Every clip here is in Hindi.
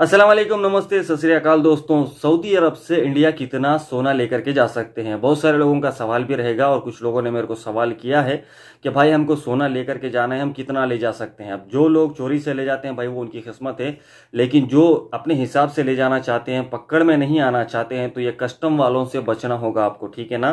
असलम नमस्ते सतरीकाल दोस्तों सऊदी अरब से इंडिया कितना सोना लेकर के जा सकते हैं बहुत सारे लोगों का सवाल भी रहेगा और कुछ लोगों ने मेरे को सवाल किया है कि भाई हमको सोना लेकर के जाना है हम कितना ले जा सकते हैं अब जो लोग चोरी से ले जाते हैं भाई वो उनकी किस्मत है लेकिन जो अपने हिसाब से ले जाना चाहते हैं पकड़ में नहीं आना चाहते हैं तो ये कस्टम वालों से बचना होगा आपको ठीक है ना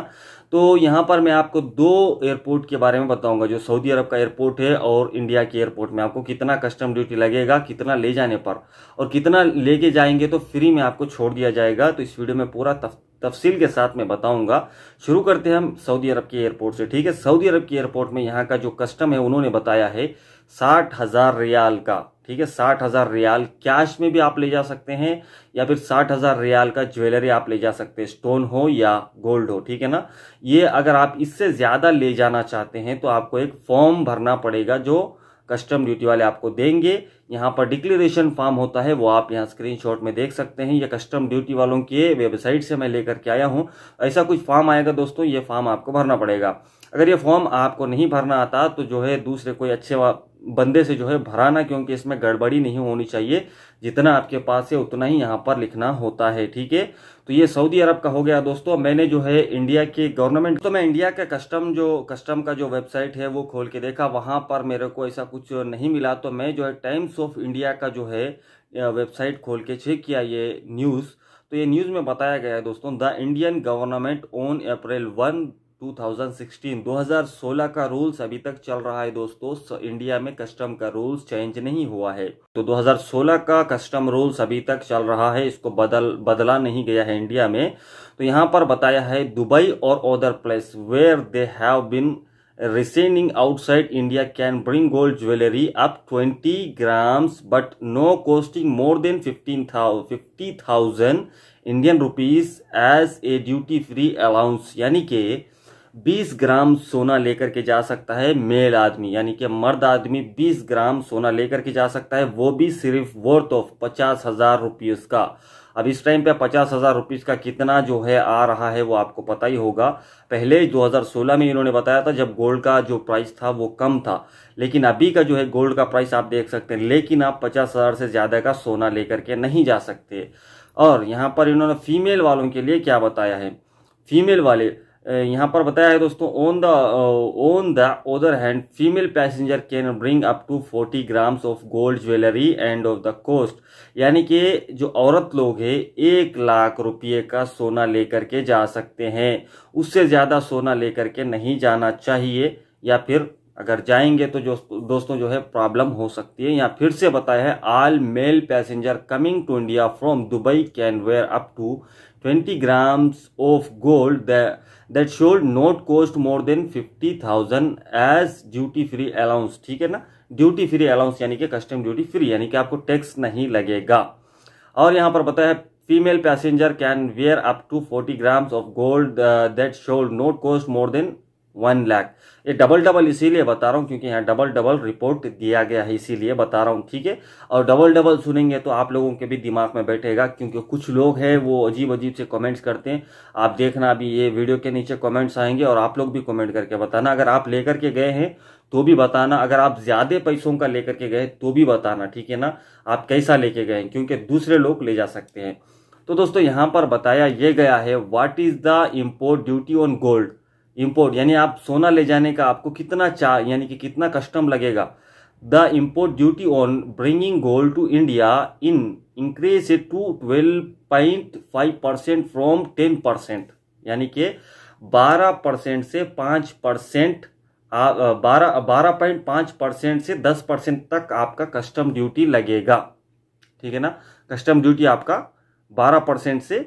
तो यहाँ पर मैं आपको दो एयरपोर्ट के बारे में बताऊँगा जो सऊदी अरब का एयरपोर्ट है और इंडिया के एयरपोर्ट में आपको कितना कस्टम ड्यूटी लगेगा कितना ले जाने पर और कितना कितना लेके जाएंगे तो फ्री में आपको छोड़ दिया जाएगा तो इस वीडियो में पूरा तफ, तफसील के साथ मैं बताऊंगा शुरू करते हैं हम सऊदी अरब के एयरपोर्ट से ठीक है सऊदी अरब के एयरपोर्ट में यहाँ का जो कस्टम है उन्होंने बताया है साठ हजार रियाल का ठीक है साठ हजार रियाल कैश में भी आप ले जा सकते हैं या फिर साठ हजार रियाल का ज्वेलरी आप ले जा सकते हैं स्टोन हो या गोल्ड हो ठीक है ना ये अगर आप इससे ज्यादा ले जाना चाहते हैं तो आपको एक फॉर्म भरना पड़ेगा जो कस्टम ड्यूटी वाले आपको देंगे यहाँ पर डिक्लेरेशन फॉर्म होता है वो आप यहाँ स्क्रीनशॉट में देख सकते हैं ये कस्टम ड्यूटी वालों के वेबसाइट से मैं लेकर के आया हूँ ऐसा कुछ फॉर्म आएगा दोस्तों ये फॉर्म आपको भरना पड़ेगा अगर ये फॉर्म आपको नहीं भरना आता तो जो है दूसरे कोई अच्छे बंदे से जो है भराना क्योंकि इसमें गड़बड़ी नहीं होनी चाहिए जितना आपके पास है उतना ही यहाँ पर लिखना होता है ठीक है तो ये सऊदी अरब का हो गया दोस्तों मैंने जो है इंडिया के गवर्नमेंट तो मैं इंडिया का कस्टम जो कस्टम का जो वेबसाइट है वो खोल के देखा वहाँ पर मेरे को ऐसा कुछ नहीं मिला तो मैं जो है टाइम्स ऑफ इंडिया का जो है वेबसाइट खोल के चेक किया ये न्यूज़ तो ये न्यूज़ में बताया गया है दोस्तों the Indian government on April one 2016 2016 का रूल्स अभी तक चल रहा है दोस्तों इंडिया में कस्टम का रूल्स चेंज नहीं हुआ है तो 2016 का कस्टम रूल्स अभी तक चल रहा है इसको बदल बदला नहीं गया है इंडिया में तो यहां पर बताया है दुबई और other place where they have been residing outside India can bring gold jewellery up 20 grams but no costing more than fifteen fifty thousand Indian rupees as a duty free allowance यानी कि 20 ग्राम सोना लेकर के जा सकता है मेल आदमी यानी कि मर्द आदमी 20 ग्राम सोना लेकर के जा सकता है वो भी सिर्फ वर्थ ऑफ पचास हजार रुपीज का अब इस टाइम पे पचास हजार रुपीज का कितना जो है आ रहा है वो आपको पता ही होगा पहले 2016 में इन्होंने बताया था जब गोल्ड का जो प्राइस था वो कम था लेकिन अभी का जो है गोल्ड का प्राइस आप देख सकते हैं लेकिन आप पचास हजार से ज्यादा का सोना लेकर के नहीं जा सकते और यहाँ पर इन्होंने फीमेल वालों के लिए क्या बताया है फीमेल वाले यहाँ पर बताया है दोस्तों on the on the other hand female passenger can bring up to 40 grams of gold jewellery and of the cost यानी कि जो औरत लोग है एक लाख रुपये का सोना लेकर के जा सकते हैं उससे ज़्यादा सोना लेकर के नहीं जाना चाहिए या फिर अगर जाएंगे तो जो दोस्तों जो है प्रॉब्लम हो सकती है यहाँ फिर से बताया है all male passenger coming to India from Dubai can wear up to twenty grams of gold that, should not not more than fifty thousand as duty free allowance ठीक है ना ड्यूटी फ्री अलाउंस यानी कि कस्टम ड्यूटी फ्री यानी कि आपको टैक्स नहीं लगेगा और यहाँ पर बताया female passenger can wear up to forty grams of gold that should not cost more than one lakh ये डबल डबल इसीलिए बता रहा हूँ क्योंकि यहाँ डबल डबल रिपोर्ट दिया गया है इसीलिए बता रहा हूँ ठीक है और डबल डबल सुनेंगे तो आप लोगों के भी दिमाग में बैठेगा क्योंकि कुछ लोग हैं वो अजीब अजीब से कमेंट्स करते हैं आप देखना अभी ये वीडियो के नीचे कमेंट्स आएंगे और आप लोग भी कॉमेंट करके बताना अगर आप लेकर के गए हैं तो भी बताना अगर आप ज़्यादा पैसों का लेकर के गए तो भी बताना ठीक है ना आप कैसा लेके गए क्योंकि दूसरे लोग ले जा सकते हैं तो दोस्तों यहाँ पर बताया ये गया है what is the import duty on gold import यानी आप सोना ले जाने का आपको कितना चार यानी कि कितना कस्टम लगेगा the import duty on bringing gold to India in increase to twelve point five percent from ten percent यानी कि बारह परसेंट से पाँच परसेंट बारह बारह पॉइंट पाँच परसेंट से दस परसेंट तक आपका कस्टम ड्यूटी लगेगा ठीक है ना कस्टम ड्यूटी आपका बारह परसेंट से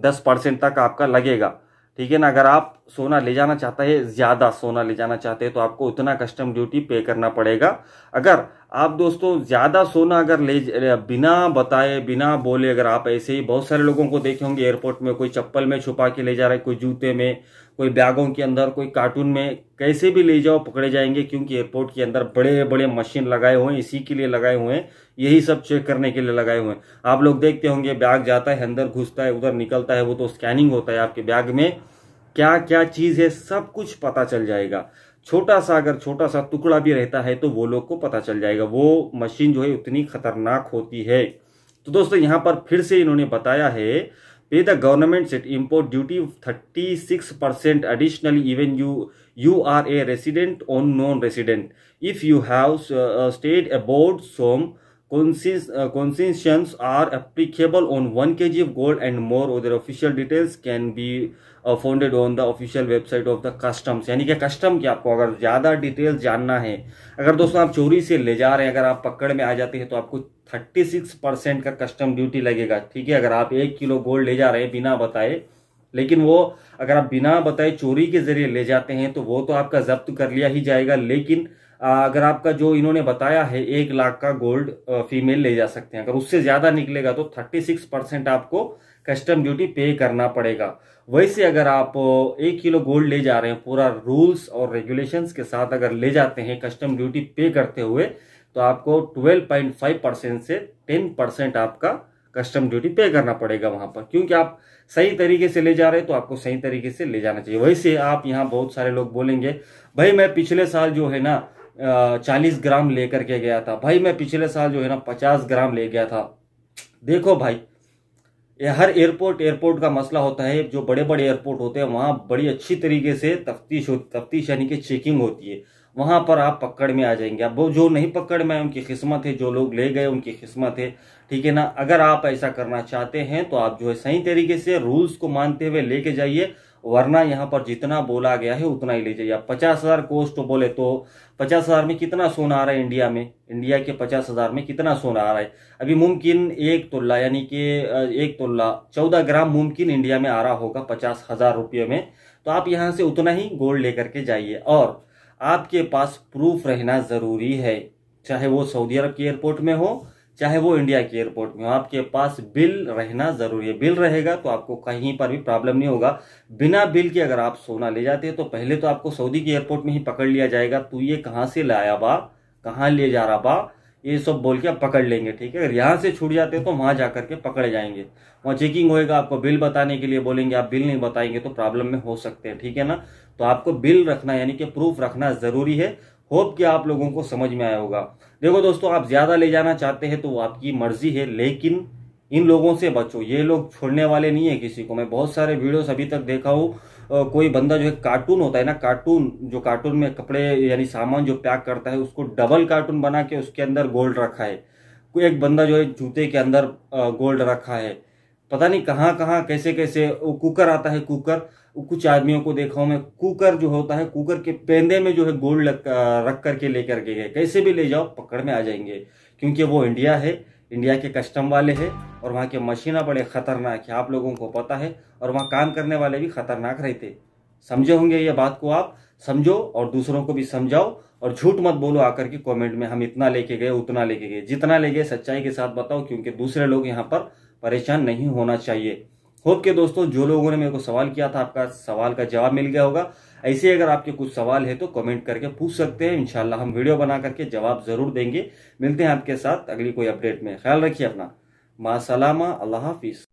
दस परसेंट तक आपका लगेगा ठीक है ना अगर आप सोना ले जाना चाहते हैं ज़्यादा सोना ले जाना चाहते हैं तो आपको उतना कस्टम ड्यूटी पे करना पड़ेगा अगर आप दोस्तों ज़्यादा सोना अगर ले बिना बताए बिना बोले अगर आप ऐसे ही बहुत सारे लोगों को देखे होंगे एयरपोर्ट में कोई चप्पल में छुपा के ले जा रहे कोई जूते में कोई बैगों के अंदर कोई कार्टून में कैसे भी ले जाओ पकड़े जाएंगे क्योंकि एयरपोर्ट के अंदर बड़े बड़े मशीन लगाए हुए हैं इसी के लिए लगाए हुए हैं यही सब चेक करने के लिए लगाए हुए हैं आप लोग देखते होंगे बैग जाता है अंदर घुसता है उधर निकलता है वो तो स्कैनिंग होता है आपके बैग में क्या क्या चीज़ है सब कुछ पता चल जाएगा छोटा सा अगर छोटा सा टुकड़ा भी रहता है तो वो लोग को पता चल जाएगा वो मशीन जो है उतनी खतरनाक होती है तो दोस्तों यहाँ पर फिर से इन्होंने बताया है पे the government set import duty thirty six percent additionally even you you are a resident on non resident if you have stayed abroad some concessions uh, are applicable on 1 kg of gold and more other official details can be founded on the official website of the customs यानी कि कस्टम की आपको अगर ज़्यादा डिटेल जानना है अगर दोस्तों आप चोरी से ले जा रहे हैं अगर आप पकड़ में आ जाते हैं तो आपको 36 परसेंट का कस्टम ड्यूटी लगेगा ठीक है अगर आप एक किलो गोल्ड ले जा रहे हैं बिना बताए लेकिन वो अगर आप बिना बताए चोरी के जरिए ले जाते हैं तो वो तो आपका जब्त कर लिया ही जाएगा लेकिन अगर आपका जो इन्होंने बताया है एक लाख का गोल्ड फीमेल ले जा सकते हैं अगर उससे ज़्यादा निकलेगा तो थर्टी सिक्स परसेंट आपको कस्टम ड्यूटी पे करना पड़ेगा वैसे अगर आप एक किलो गोल्ड ले जा रहे हैं पूरा रूल्स और रेगुलेशंस के साथ अगर ले जाते हैं कस्टम ड्यूटी पे करते हुए तो आपको ट्वेल्व पॉइंट फाइव परसेंट से टेन परसेंट आपका कस्टम ड्यूटी पे करना पड़ेगा वहां पर क्योंकि आप सही तरीके से ले जा रहे हैं तो आपको सही तरीके से ले जाना चाहिए वैसे आप यहां बहुत सारे लोग बोलेंगे भाई मैं पिछले साल जो है ना चालीस ग्राम लेकर के गया था भाई मैं पिछले साल जो है ना पचास ग्राम ले गया था देखो भाई ये हर एयरपोर्ट एयरपोर्ट का मसला होता है जो बड़े बड़े एयरपोर्ट होते हैं वहाँ बड़ी अच्छी तरीके से तफ्तीश होती तफ्तीश यानी कि चेकिंग होती है वहाँ पर आप पकड़ में आ जाएंगे अब वो जो नहीं पकड़ में आए उनकी किस्मत है जो लोग ले गए उनकी किस्मत है ठीक है ना अगर आप ऐसा करना चाहते हैं तो आप जो है सही तरीके से रूल्स को मानते हुए लेके जाइए वरना यहाँ पर जितना बोला गया है उतना ही ले आप पचास हजार कोस्ट तो बोले तो पचास हजार में कितना सोना आ रहा है इंडिया में इंडिया के पचास हजार में कितना सोना आ रहा है अभी मुमकिन एक तोला यानी कि एक तोला चौदह ग्राम मुमकिन इंडिया में आ रहा होगा पचास हजार रुपये में तो आप यहाँ से उतना ही गोल्ड लेकर के जाइए और आपके पास प्रूफ रहना जरूरी है चाहे वो सऊदी अरब के एयरपोर्ट में हो चाहे वो इंडिया के एयरपोर्ट में हो आपके पास बिल रहना ज़रूरी है बिल रहेगा तो आपको कहीं पर भी प्रॉब्लम नहीं होगा बिना बिल के अगर आप सोना ले जाते हैं तो पहले तो आपको सऊदी के एयरपोर्ट में ही पकड़ लिया जाएगा तू ये कहाँ से लाया बा कहाँ ले जा रहा बा ये सब बोल के आप पकड़ लेंगे ठीक है अगर यहाँ से छूट जाते हैं तो वहाँ जा करके पकड़े जाएंगे वहाँ चेकिंग होएगा आपको बिल बताने के लिए बोलेंगे आप बिल नहीं बताएंगे तो प्रॉब्लम में हो सकते हैं ठीक है ना तो आपको बिल रखना यानी कि प्रूफ रखना ज़रूरी है होप कि आप लोगों को समझ में आया होगा देखो दोस्तों आप ज़्यादा ले जाना चाहते हैं तो आपकी मर्जी है लेकिन इन लोगों से बचो ये लोग छोड़ने वाले नहीं है किसी को मैं बहुत सारे वीडियोस अभी तक देखा हूँ कोई बंदा जो है कार्टून होता है ना कार्टून जो कार्टून में कपड़े यानी सामान जो पैक करता है उसको डबल कार्टून बना के उसके अंदर गोल्ड रखा है कोई एक बंदा जो है जूते के अंदर गोल्ड रखा है पता नहीं कहाँ कहाँ कैसे कैसे वो कुकर आता है कुकर कुछ आदमियों को देखा हूं मैं कुकर जो होता है कुकर के पेंदे में जो है गोल्ड रख करके लेकर के गए कैसे भी ले जाओ पकड़ में आ जाएंगे क्योंकि वो इंडिया है इंडिया के कस्टम वाले हैं और वहाँ के मशीना बड़े खतरनाक है आप लोगों को पता है और वहाँ काम करने वाले भी खतरनाक रहते समझे होंगे ये बात को आप समझो और दूसरों को भी समझाओ और झूठ मत बोलो आकर के कमेंट में हम इतना लेके गए उतना लेके गए जितना ले गए सच्चाई के साथ बताओ क्योंकि दूसरे लोग यहाँ पर परेशान नहीं होना चाहिए होप के दोस्तों जो लोगों ने मेरे को सवाल किया था आपका सवाल का जवाब मिल गया होगा ऐसे अगर आपके कुछ सवाल है तो कमेंट करके पूछ सकते हैं इनशाला हम वीडियो बना करके जवाब जरूर देंगे मिलते हैं आपके साथ अगली कोई अपडेट में ख्याल रखिए अपना मा सलामा अल्लाह हाफिज